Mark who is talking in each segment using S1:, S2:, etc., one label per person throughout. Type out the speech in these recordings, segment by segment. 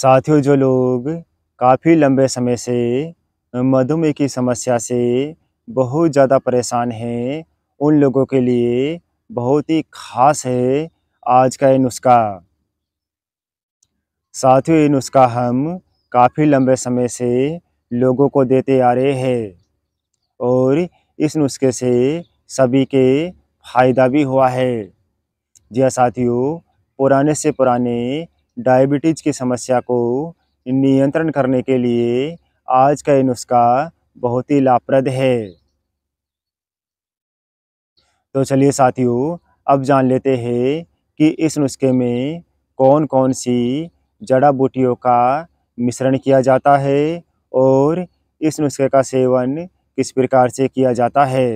S1: साथियों जो लोग काफ़ी लंबे समय से मधुमेह की समस्या से बहुत ज़्यादा परेशान हैं उन लोगों के लिए बहुत ही खास है आज का ये नुस्खा साथियों ये नुस्खा हम काफ़ी लंबे समय से लोगों को देते आ रहे हैं और इस नुस्खे से सभी के फ़ायदा भी हुआ है जी हाँ साथियों पुराने से पुराने डायबिटीज़ की समस्या को नियंत्रण करने के लिए आज का ये नुस्खा बहुत ही लाभप्रद है तो चलिए साथियों अब जान लेते हैं कि इस नुस्खे में कौन कौन सी जड़ा बूटियों का मिश्रण किया जाता है और इस नुस्खे का सेवन किस प्रकार से किया जाता है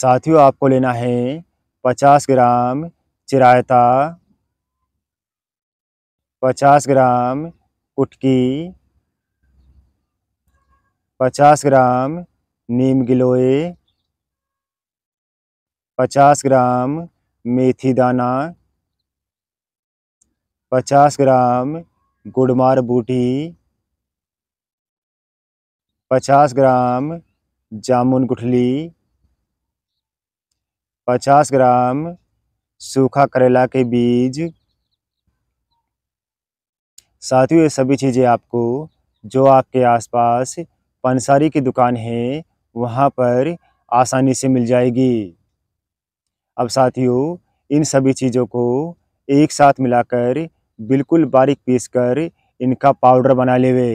S1: साथियों आपको लेना है 50 ग्राम चिरायता पचास ग्राम कुटकी पचास ग्राम नीम गिलोए पचास ग्राम मेथी दाना पचास ग्राम गुड़मार बूटी पचास ग्राम जामुन गुठली पचास ग्राम सूखा करेला के बीज साथियों ये सभी चीज़ें आपको जो आपके आसपास पंसारी की दुकान है वहाँ पर आसानी से मिल जाएगी अब साथियों इन सभी चीज़ों को एक साथ मिलाकर बिल्कुल बारीक पीसकर इनका पाउडर बना लेवे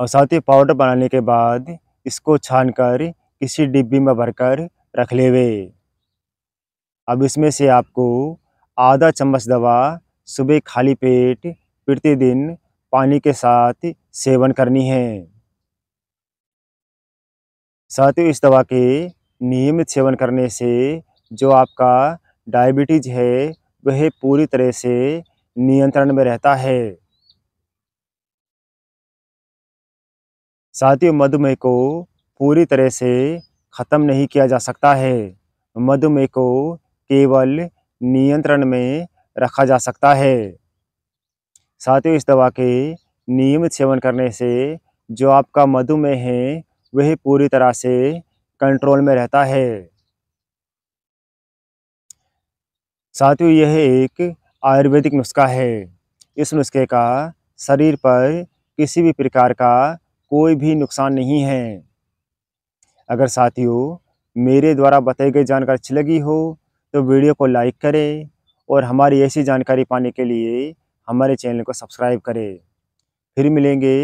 S1: और साथ ही पाउडर बनाने के बाद इसको छानकर किसी डिब्बी में भरकर रख लेवे अब इसमें से आपको आधा चम्मच दवा सुबह खाली पेट प्रतिदिन पानी के साथ सेवन करनी है साथ ही इस दवा के नियमित सेवन करने से जो आपका डायबिटीज है वह पूरी तरह से नियंत्रण में रहता है साथ ही मधुमेह को पूरी तरह से ख़त्म नहीं किया जा सकता है मधुमेह को केवल नियंत्रण में रखा जा सकता है साथियों इस दवा के नियमित सेवन करने से जो आपका मधुमेह है वह पूरी तरह से कंट्रोल में रहता है साथियों यह एक आयुर्वेदिक नुस्खा है इस नुस्खे का शरीर पर किसी भी प्रकार का कोई भी नुकसान नहीं है अगर साथियों मेरे द्वारा बताई गई जानकारी अच्छी लगी हो तो वीडियो को लाइक करें और हमारी ऐसी जानकारी पाने के लिए हमारे चैनल को सब्सक्राइब करें फिर मिलेंगे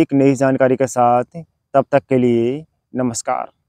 S1: एक नई जानकारी के साथ तब तक के लिए नमस्कार